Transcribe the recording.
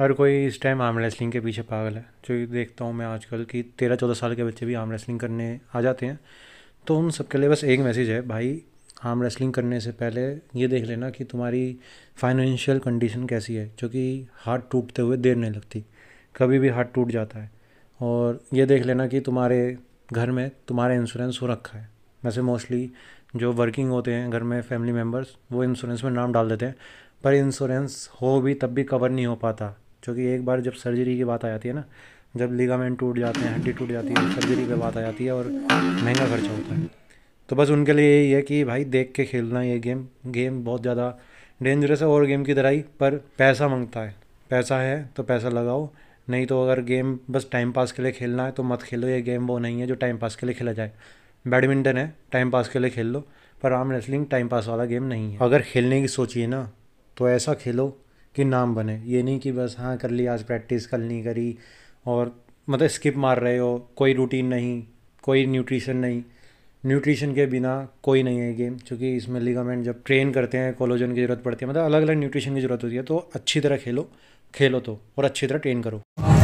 हर कोई इस time arm wrestling के पीछे पागल है जो देखता हूँ मैं आजकल कि तेरह चौदह साल के बच्चे भी आर्म रेसलिंग करने आ जाते हैं तो उन सबके लिए बस एक मैसेज है भाई आर्म रेसलिंग करने से पहले ये देख लेना कि तुम्हारी फाइनेंशियल कंडीशन कैसी है जो कि हाथ टूटते हुए देर नहीं लगती कभी भी हाथ टूट जाता है और ये देख लेना कि तुम्हारे घर में तुम्हारा इंश्योरेंस हो रखा है वैसे मोस्टली जो वर्किंग होते हैं घर में फैमिली मेम्बर्स वो इंश्योरेंस में नाम डाल देते हैं पर इंश्योरेंस हो भी तब भी कवर नहीं हो पाता क्योंकि एक बार जब सर्जरी की बात आ जाती है ना जब लिगामेंट टूट जाते हैं हड्डी टूट जाती है सर्जरी पर बात आ जाती है और महंगा खर्चा होता है तो बस उनके लिए यही है कि भाई देख के खेलना ये गेम गेम बहुत ज़्यादा डेंजरस है और गेम की तरह ही पर पैसा मांगता है पैसा है तो पैसा लगाओ नहीं तो अगर गेम बस टाइम पास के लिए खेलना है तो मत खेलो ये गेम वो नहीं है जो टाइम पास के लिए खेला जाए बैडमिंटन है टाइम पास के लिए खेल लो पर आर्म रेसलिंग टाइम पास वाला गेम नहीं है अगर खेलने की सोचिए ना तो ऐसा खेलो कि नाम बने ये नहीं कि बस हाँ कर ली आज प्रैक्टिस कल नहीं करी और मतलब स्किप मार रहे हो कोई रूटीन नहीं कोई न्यूट्रिशन नहीं न्यूट्रिशन के बिना कोई नहीं है गेम क्योंकि इसमें लिगामेंट जब ट्रेन करते हैं कोलोजन की ज़रूरत पड़ती है मतलब अलग अलग न्यूट्रिशन की ज़रूरत होती है तो अच्छी तरह खेलो खेलो तो और अच्छी तरह ट्रेन करो